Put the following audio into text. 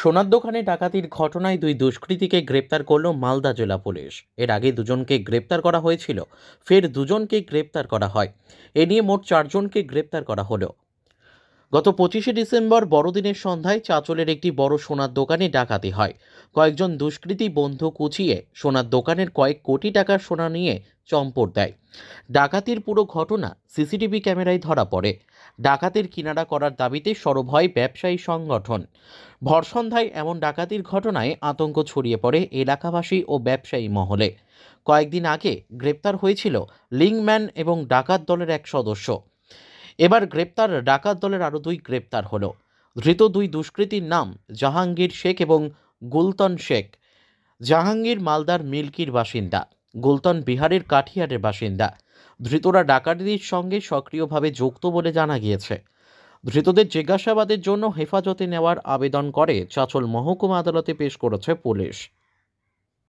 সোনার দোকানে ডাকাতির ঘটনায় দুই দুষ্কৃতীকে গ্রেপ্তার করল মালদা জেলা পুলিশ এর আগে দুজনকে গ্রেপ্তার করা হয়েছিল ফের দুজনকে গ্রেপ্তার করা হয় এ নিয়ে মোট চারজনকে গ্রেপ্তার করা হলো গত পঁচিশে ডিসেম্বর বড়দিনের সন্ধ্যায় চাঁচলের একটি বড় সোনার দোকানে ডাকাতি হয় কয়েকজন দুষ্কৃতী বন্ধু কুচিয়ে সোনার দোকানের কয়েক কোটি টাকার সোনা নিয়ে চম্পট দেয় ডাকাতির পুরো ঘটনা সিসিটিভি ক্যামেরায় ধরা পড়ে ডাকাতির কিনারা করার দাবিতে সরব হয় ব্যবসায়ী সংগঠন ভরসন্ধ্যায় এমন ডাকাতির ঘটনায় আতঙ্ক ছড়িয়ে পড়ে এলাকাবাসী ও ব্যবসায়ী মহলে কয়েকদিন আগে গ্রেপ্তার হয়েছিল লিংম্যান এবং ডাকাত দলের এক সদস্য এবার গ্রেপ্তার ডাকাত দলের আরও দুই গ্রেপ্তার হল ধৃত দুই দুষ্কৃতীর নাম জাহাঙ্গীর শেখ এবং গুলতন শেখ জাহাঙ্গীর মালদার মিল্কির বাসিন্দা গোলতান বিহারের কাঠিয়ারের বাসিন্দা ধৃতরা ডাকাতির সঙ্গে সক্রিয়ভাবে যুক্ত বলে জানা গিয়েছে ধৃতদের জিজ্ঞাসাবাদের জন্য হেফাজতে নেওয়ার আবেদন করে চাচল মহকুমা আদালতে পেশ করেছে পুলিশ